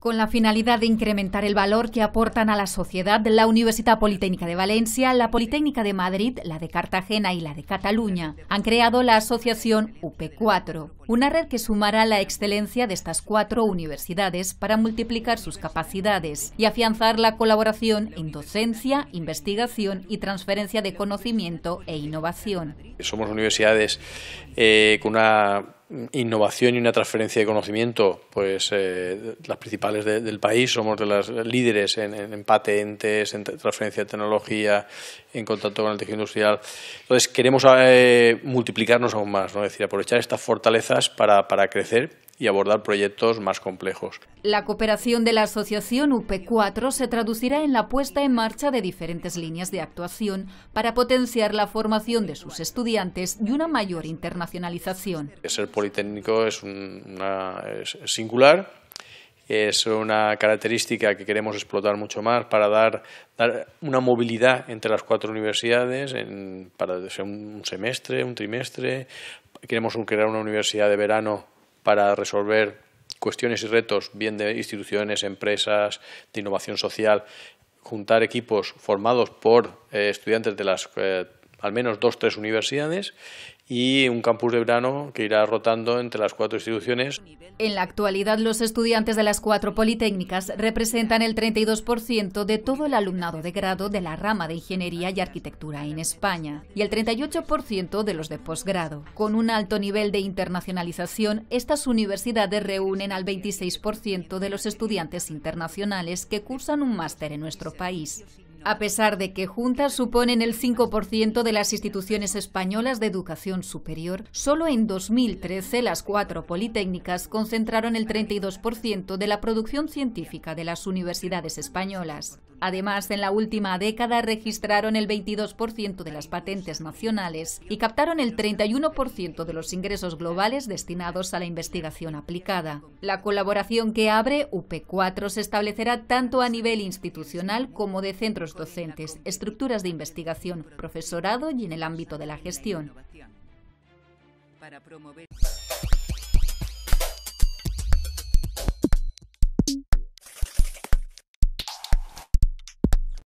Con la finalidad de incrementar el valor que aportan a la sociedad, la Universidad Politécnica de Valencia, la Politécnica de Madrid, la de Cartagena y la de Cataluña han creado la asociación UP4, una red que sumará la excelencia de estas cuatro universidades para multiplicar sus capacidades y afianzar la colaboración en docencia, investigación y transferencia de conocimiento e innovación. Somos universidades eh, con una innovación y una transferencia de conocimiento, pues eh, las principales del país, somos de las líderes en, en, patentes, en transferencia de tecnología, en contacto con el tejido industrial. Entonces, queremos eh, multiplicarnos aún más, ¿no? es decir, aprovechar estas fortalezas para crecer y abordar proyectos más complejos. La cooperación de la asociación UP4 se traducirá en la puesta en marcha de diferentes líneas de actuación para potenciar la formación de sus estudiantes y una mayor internacionalización. Ser politécnico es, singular, es una característica que queremos explotar mucho más para dar, una movilidad entre las cuatro universidades, para ser un semestre, un trimestre. Queremos crear una universidad de verano para resolver cuestiones y retos, bien de instituciones, empresas, de innovación social, juntar equipos formados por eh, estudiantes de las eh, al menos dos, tres universidades y un campus de verano que irá rotando entre las cuatro instituciones. En la actualidad, los estudiantes de las cuatro politécnicas representan el 32% de todo el alumnado de grado de la rama de Ingeniería y Arquitectura en España y el 38% de los de posgrado. Con un alto nivel de internacionalización, estas universidades reúnen al 26% de los estudiantes internacionales que cursan un máster en nuestro país a pesar de que juntas suponen el 5% de las instituciones españolas de educación superior, solo en 2013 las cuatro politécnicas concentraron el 32% de la producción científica de las universidades españolas. Además, en la última década registraron el 22% de las patentes nacionales y captaron el 31% de los ingresos globales destinados a la investigación aplicada. La colaboración que abre UP4 se establecerá tanto a nivel institucional como de centros docentes, estructuras de investigación, profesorado y en el ámbito de la gestión. Para promover...